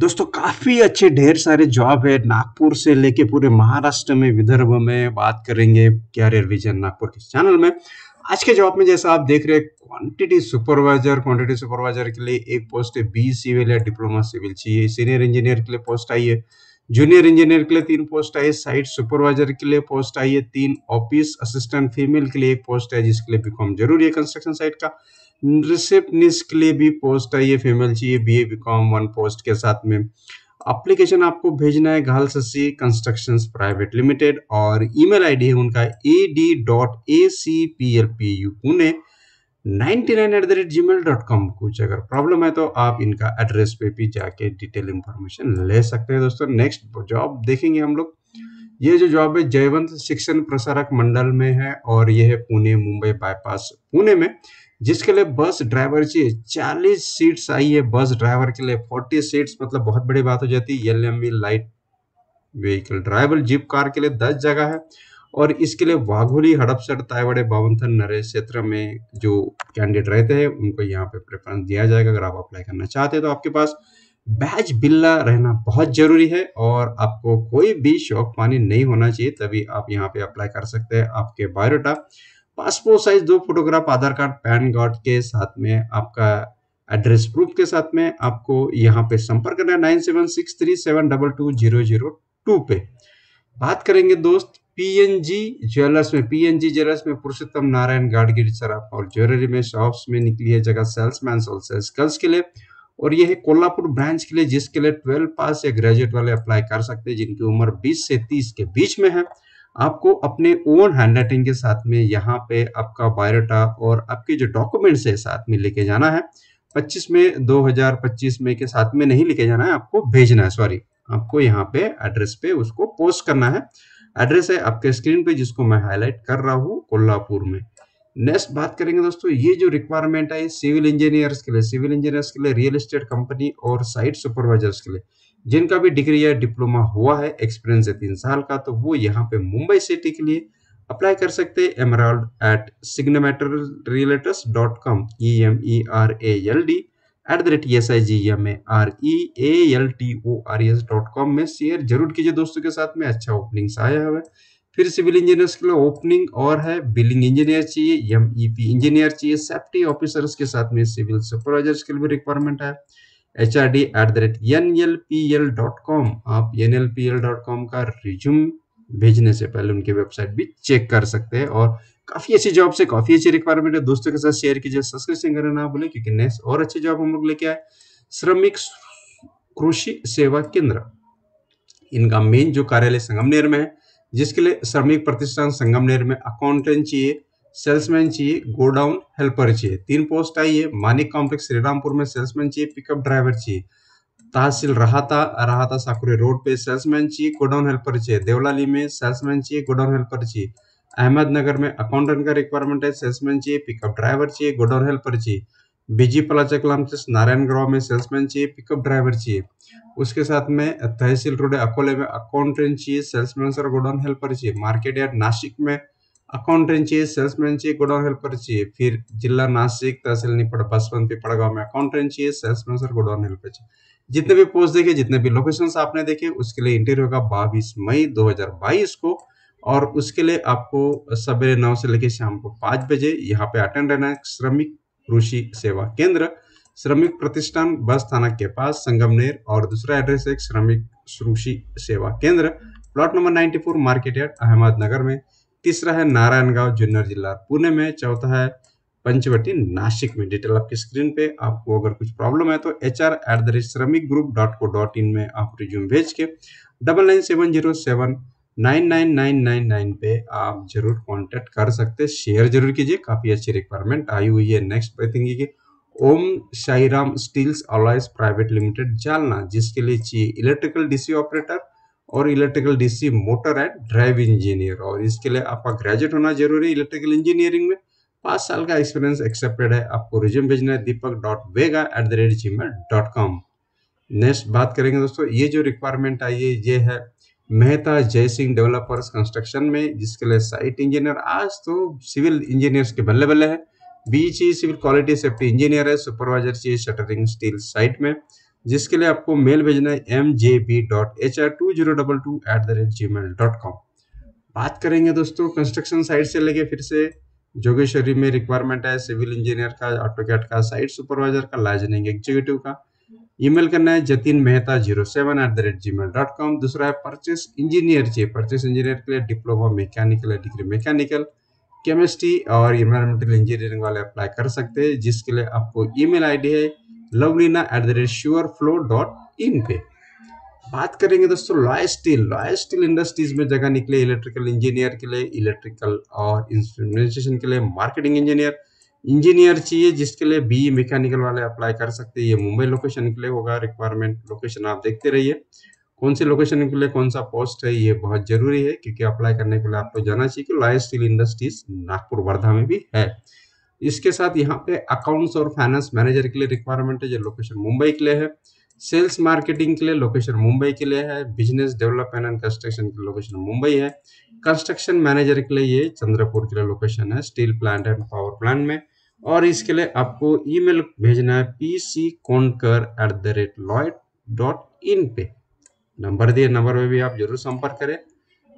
दोस्तों काफ़ी अच्छे ढेर सारे जॉब है नागपुर से लेके पूरे महाराष्ट्र में विदर्भ में बात करेंगे कैरियर विजन नागपुर के चैनल में आज के जॉब में जैसा आप देख रहे हैं क्वांटिटी सुपरवाइजर क्वांटिटी सुपरवाइजर के लिए एक पोस्ट है बी सिविल या डिप्लोमा सिविल चाहिए सीनियर इंजीनियर के लिए पोस्ट आई है जूनियर इंजीनियर के लिए तीन पोस्ट आई है साइट सुपरवाइजर के लिए पोस्ट आई है तीन ऑफिस असिस्टेंट फीमेल के लिए एक पोस्ट है जिसके लिए बीकॉम जरूरी है कंस्ट्रक्शन साइट का रिसेप्शनिस्ट के लिए भी पोस्ट है फीमेल चाहिए B A B com one post के साथ में अप्लीकेशन आपको भेजना है घाल शशि कंस्ट्रक्शन प्राइवेट लिमिटेड और ईमेल आईडी है उनका A D dot A C P L P U Pune ninety nine at the rate G mail dot com कुछ अगर प्रॉब्लम है तो आप इनका एड्रेस पे भी जाके डिटेल इंफॉर्मेशन ले सकते हैं दोस्तों नेक्स्ट जॉब देखेंगे हम लोग ये जो जॉब है जयवंत शिक्षण प्रसारक मंडल में है और यह है पुणे मुंबई बाईपास पुणे में जिसके लिए बस ड्राइवर चाहिए चालीस सीट्स आई है बस ड्राइवर के लिए फोर्टी सीट्स मतलब बहुत बड़ी बात हो जाती है L M light vehicle driver jeep car के लिए दस जगह है और इसके लिए वाघोली हड़पसर तायवाड़े बावनथन नरेश क्षेत्र में जो कैंडिडेट रहते हैं उनको यहाँ पे प्रेफरेंस दिया जाएगा अगर आप अप्लाई करना चाहते हैं तो आपके पास बैच बिल्ला रहना बहुत ज़रूरी है और आपको कोई भी शौक पानी नहीं होना चाहिए तभी आप यहाँ पे अप्लाई कर सकते हैं आपके बायोडाटा पासपोर्ट साइज दो photograph Aadhaar card PAN card के साथ में आपका एड्रेस प्रूफ के साथ में आपको यहाँ पे संपर्क करना है nine seven six three seven double two zero zero two पे बात करेंगे दोस्त पीएनजी ज्वेलर्स में पीएनजी ज्वेलर्स में पुरुषोत्तम नारायण गाडगिरी सराफ और ज्वेलरी में शॉप्स में निकली है जगह सेल्समैन और सेल्स गर्ल्स के लिए और यह है कोल्हापुर ब्रांच के लिए जिसके लिए ट्वेल्व पास या ग्रेजुएट वाले अप्लाई कर सकते हैं जिनकी उम्र 20 से 30 के बीच में है आपको अपने ओन हैंड राइटिंग के साथ में यहाँ पे आपका बायोडाटा और आपके जो डॉक्यूमेंट्स है साथ में लेके जाना है 25 में 2025 में के साथ में नहीं लेके जाना है आपको भेजना है सॉरी आपको यहाँ पे एड्रेस पे उसको पोस्ट करना है एड्रेस है आपके स्क्रीन पे जिसको मैं हाईलाइट कर रहा हूँ कोल्हापुर में नेक्स्ट बात करेंगे दोस्तों ये जो रिक्वायरमेंट है सिविल इंजीनियर्स के लिए सिविल इंजीनियर्स के लिए रियल एस्टेट कंपनी और साइट सुपरवाइजर्स के लिए जिनका भी डिग्री या डिप्लोमा हुआ है एक्सपीरियंस है तीन साल का तो वो यहाँ पे मुंबई सिटी के लिए अप्लाई कर सकते हैं emerald at sigma realtors dot com E M E R A L D at the rate S I G M A R E A L T O R S dot com में share जरूर कीजिए दोस्तों के साथ में अच्छा openings आया हुआ है फिर सिविल इंजीनियर्स के लिए ओपनिंग और है बिलिंग इंजीनियर चाहिए एम e इंजीनियर चाहिए सेफ्टी ऑफिसर्स के साथ में सिविल सुपरवाइजर्स के लिए भी रिक्वायरमेंट है H R D at the rate N L P L dot com आप N L P L dot com का रिज्यूम भेजने से पहले उनकी वेबसाइट भी चेक कर सकते हैं और काफी अच्छी जॉब से काफी अच्छी रिक्वायरमेंट है दोस्तों के साथ शेयर कीजिए सब्सक्रिप्शन करें ना बोले क्योंकि नेक्स्ट और अच्छी जॉब हम लोग लेके आए श्रमिक कृषि सेवा केंद्र इनका मेन जो कार्यालय संगमनेर में है जिसके लिए श्रमिक प्रतिष्ठान संगमनेर में अकाउंटेंट चाहिए सेल्समैन चाहिए गोडाउन हेल्पर चाहिए तीन पोस्ट आई है मानिक कॉम्प्लेक्स श्रीरामपुर में सेल्समैन चाहिए पिकअप ड्राइवर चाहिए तहसील रहाता रहाता साकुरे रोड पे सेल्समैन चाहिए गोडाउन हेल्पर चाहिए देवलाली में सेल्समैन चाहिए गोडाउन हेल्पर चाहिए अहमदनगर में अकाउंटेंट का रिक्वायरमेंट है सेल्समैन चाहिए पिकअप ड्राइवर चाहिए गोडाउन हेल्पर चाहिए बीजी प्लाजा कलाम बीजीपलाच्या नारायण ग्राव में सेल्समैन चाहिए पिकअप ड्राइवर चाहिए उसके साथ में तहसील रोड अकोले में अकाउंटेंट चाहिए सेल्समैन सर गोडाउन हेल्पर चाहिए मार्केट यार्ड नासिक में अकाउंटेंट चाहिए सेल्समैन चाहिए गोडाउन हेल्पर चाहिए फिर जिला नासिक तहसील निपट बसवंत पिपड़ गाँव में अकाउंटेंट चाहिए सेल्समैन सर गोडाउन हेल्पर चाहिए जितने भी पोस्ट देखे जितने भी लोकेशन आपने देखे उसके लिए इंटरव्यू का बाईस मई दो को और उसके लिए आपको सवेरे नौ से लेकर शाम को पाँच बजे यहाँ पे अटेंड रहना है श्रमिक कृषि सेवा केंद्र श्रमिक प्रतिष्ठान बस थाना के पास संगमनेर और दूसरा एड्रेस है श्रमिक Krishi Seva Kendra plot number 94 market yard Ahmednagar में तीसरा है नारायणगांव जुन्नर जिला पुणे में चौथा है पंचवटी नासिक में डिटेल आपकी स्क्रीन पे आपको अगर कुछ प्रॉब्लम है तो H R at the rate Shramik group dot co dot in में आप रिज्यूम भेज के double nine seven zero seven nine पे आप जरूर कांटेक्ट कर सकते हैं शेयर जरूर कीजिए काफ़ी अच्छी रिक्वायरमेंट आई हुई है नेक्स्ट बैठेंगे थिंक कि Om Sairam steels alloys private limited Jalna जिसके लिए चाहिए इलेक्ट्रिकल डीसी ऑपरेटर और electrical DC motor and drive engineer और इसके लिए आपका ग्रेजुएट होना जरूरी है इलेक्ट्रिकल इंजीनियरिंग में पाँच साल का एक्सपीरियंस एक्सेप्टेड है आपको रिज्यूम भेजना है Deepak dot vega at the rate G mail dot com next बात करेंगे दोस्तों ये जो रिक्वायरमेंट आई है ये है मेहता जय सिंह डेवलपर्स कंस्ट्रक्शन में जिसके लिए साइट इंजीनियर आज तो सिविल इंजीनियर्स के बल्ले बल्ले है बीच ही सिविल क्वालिटी सेफ्टी इंजीनियर है सुपरवाइजर चाहिए शटरिंग स्टील साइट में जिसके लिए आपको मेल भेजना है M J B dot H R two zero double two at the rate G mail dot com बात करेंगे दोस्तों कंस्ट्रक्शन साइट से लेके फिर से जोगेश्वरी में रिक्वायरमेंट है सिविल इंजीनियर का ऑटोकैट का साइट सुपरवाइजर का लाइजनिंग एग्जीक्यूटिव का ईमेल करना है Jatin Mehta zero seven at the rate G mail dot com दूसरा है परचेस इंजीनियर चाहिए परचेस इंजीनियर के लिए डिप्लोमा मैकेनिकल है डिग्री मैकेनिकल केमिस्ट्री और इन्वायरमेंटल इंजीनियरिंग वाले अप्लाई कर सकते हैं जिसके लिए आपको ईमेल आईडी है Lovelina at the rate sure flow dot in पे बात करेंगे दोस्तों Loy steel Lloyd steel industries में जगह निकले इलेक्ट्रिकल इंजीनियर के लिए इलेक्ट्रिकल और इंस्ट्रूमेंटेशन के लिए मार्केटिंग इंजीनियर इंजीनियर चाहिए जिसके लिए बी मैकेनिकल वाले अप्लाई कर सकते हैं ये मुंबई लोकेशन के लिए होगा रिक्वायरमेंट लोकेशन आप देखते रहिए कौन से लोकेशन के लिए कौन सा पोस्ट है ये बहुत जरूरी है क्योंकि अप्लाई करने के लिए आपको जाना चाहिए कि Lloyds steel industries Nagpur Wardha में भी है इसके साथ यहाँ पे अकाउंट्स और फाइनेंस मैनेजर के लिए रिक्वायरमेंट है जो लोकेशन मुंबई के लिए है सेल्स मार्केटिंग के लिए लोकेशन मुंबई के लिए है बिजनेस डेवलपमेंट एंड कंस्ट्रक्शन के लोकेशन मुंबई है कंस्ट्रक्शन मैनेजर के लिए ये चंद्रपुर के लिए लोकेशन है steel plant and power plant में और इसके लिए आपको ईमेल भेजना है P C Konkar at the rate lloyd dot in पे नंबर दिए नंबर में भी आप जरूर संपर्क करें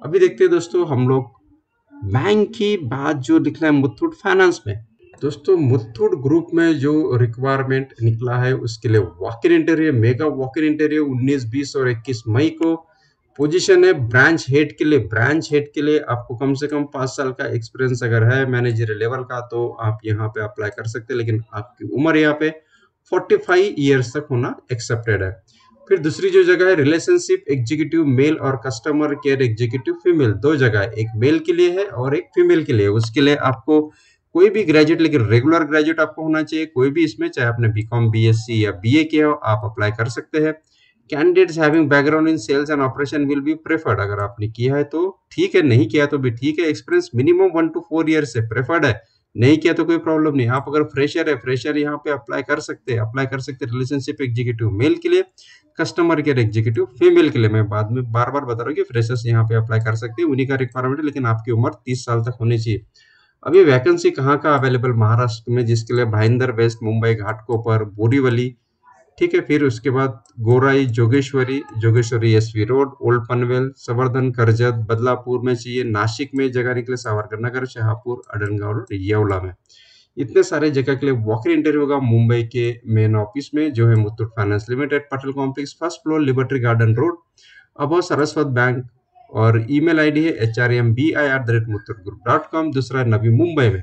अभी देखते हैं दोस्तों हम लोग बैंक की बात जो लिखना है मुथूट फाइनेंस में दोस्तों मुथूट ग्रुप में जो रिक्वायरमेंट निकला है उसके लिए walk in interview mega walk in interview 19, 20 और 21 मई को पोजीशन है ब्रांच हेड के लिए ब्रांच हेड के लिए आपको कम से कम पाँच साल का एक्सपीरियंस अगर है मैनेजर लेवल का तो आप यहाँ पे अप्लाई कर सकते हैं लेकिन आपकी उम्र यहाँ पे 45 फाइव ईयर्स तक होना एक्सेप्टेड है फिर दूसरी जो जगह है रिलेशनशिप एग्जीक्यूटिव मेल और कस्टमर केयर एग्जीक्यूटिव फीमेल दो जगह एक मेल के लिए है और एक फीमेल के लिए उसके लिए आपको कोई भी ग्रेजुएट लेकिन रेगुलर ग्रेजुएट आपको होना चाहिए कोई भी इसमें चाहे आपने B com B S C या बी ए किया हो आप अप्लाई कर सकते हैं candidates having background in sales and operation will be preferred अगर आपने किया है तो ठीक है नहीं किया तो भी ठीक है experience minimum one two four year से प्रेफर्ड है नहीं किया तो कोई प्रॉब्लम नहीं आप अगर फ्रेशर है फ्रेशर यहाँ पे अप्लाई कर सकते हैं अप्लाई कर सकते हैं रिलेशनशिप एग्जीक्यूटिव मेल के लिए कस्टमर केयर एग्जीक्यूटिव फीमेल के लिए मैं बाद में बार बार बता रहा हूँ कि फ्रेशर्स यहाँ पे अप्लाई कर सकते हैं उन्हीं का रिक्वायरमेंट है लेकिन आपकी उम्र तीस साल तक होनी चाहिए अब ये वैकेंसी कहाँ का अवेलेबल महाराष्ट्र में जिसके लिए भाईंदर वेस्ट मुंबई घाटकोपर बोरीवली ठीक है फिर उसके बाद Gorai Jogeshwari Jogeshwari S V road old Panvel संवर्धन करजत बदलापुर में चाहिए नासिक में जगह निकले सावरकर नगर शाहपुर अडनगांव और येवला में इतने सारे जगह के लिए वॉकिंग इंटरव्यू होगा मुंबई के मेन ऑफिस में जो है Muthoot finance limited Patel complex first floor liberty garden road अब सरस्वत बैंक और ईमेल आईडी है H R M B I at the rate Muthoot group dot com दूसरा नवी मुंबई में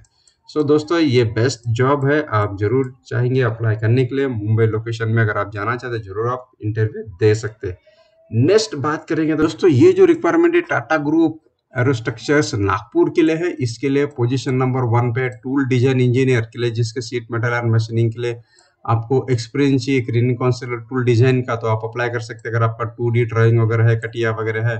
सो so, दोस्तों ये बेस्ट जॉब है आप जरूर चाहेंगे अप्लाई करने के लिए मुंबई लोकेशन में अगर आप जाना चाहते जरूर आप इंटरव्यू दे सकते हैं नेक्स्ट बात करेंगे दोस्तों ये जो रिक्वायरमेंट है टाटा ग्रुप एरोस्ट्रक्चर्स नागपुर के लिए है इसके लिए पोजीशन नंबर वन पे टूल डिजाइन इंजीनियर के लिए जिसके सीट मेटल एंड मशीनिंग के लिए आपको एक्सपीरियंस चाहिए ग्रीन काउंसिलर टूल डिजाइन का तो आप अप्लाई कर सकते हैं अगर आपका टू डी ड्राइंग वगैरह है कटिया वगैरह है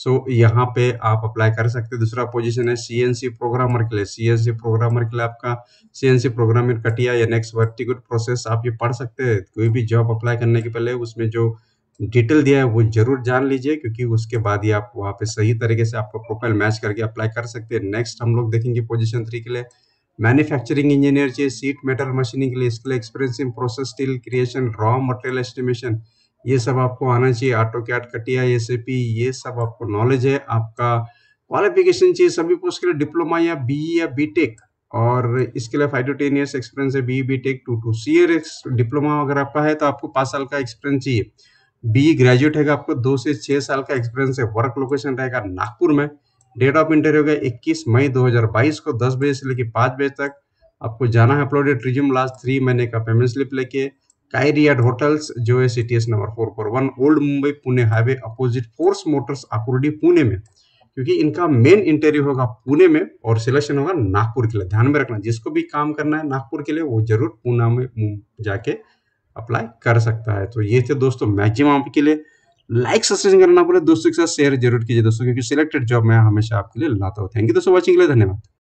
सो so, यहाँ पे आप अप्लाई कर सकते हैं दूसरा पोजीशन है सीएनसी प्रोग्रामर के लिए सीएनसी प्रोग्रामर के लिए आपका सीएनसी प्रोग्रामर कटिया या नेक्स्ट वर्टिकुड प्रोसेस आप ये पढ़ सकते हैं कोई भी जॉब अप्लाई करने के पहले उसमें जो डिटेल दिया है वो जरूर जान लीजिए क्योंकि उसके बाद ही आप वहाँ पे सही तरीके से आपका प्रोफाइल मैच करके अप्लाई कर सकते हैं नेक्स्ट हम लोग देखेंगे पोजिशन थ्री के लिए मैन्युफैक्चरिंग इंजीनियर चाहिए सीट मेटल मशीनिंग के लिए इसके लिए experience in process steel creation raw material estimation ये सब आपको आना चाहिए ऑटो कैट कटिया एस ये सब आपको नॉलेज है आपका क्वालिफिकेशन चाहिए सभी पोस्ट के लिए डिप्लोमा या बी e या बी और इसके लिए five two ten years experience है B B tech two two C year diploma अगर आपका है तो आपको पाँच साल का एक्सपीरियंस चाहिए बी ग्रेजुएट e है आपको दो से छः साल का एक्सपीरियंस है वर्क लोकेशन रहेगा नागपुर में डेट ऑफ इंटरव्यू होगा 21 मई 2022 को 10 बजे से लेकर 5 बजे तक आपको जाना है अपलोडेड रिज्यूम लास्ट थ्री महीने का पेमेंट स्लिप लेके कायरियाड होटल्स जो है C number four four one old Mumbai Pune highway opposite Force Motors Akurdi Pune में क्योंकि इनका मेन इंटरव्यू होगा पुणे में और सिलेक्शन होगा नागपुर के लिए ध्यान में रखना जिसको भी काम करना है नागपुर के लिए वो जरूर पुणे में जाके अप्लाई कर सकता है तो ये थे दोस्तों मैक्सिमम आपके लिए लाइक सब्सक्राइब करना पड़े दोस्तों के साथ शेयर जरूर कीजिए दोस्तों क्योंकि सिलेक्टेड जॉब मैं हमेशा आपके लिए लाता हूँ थैंक यू दोस्तों वॉचिंग के लिए धन्यवाद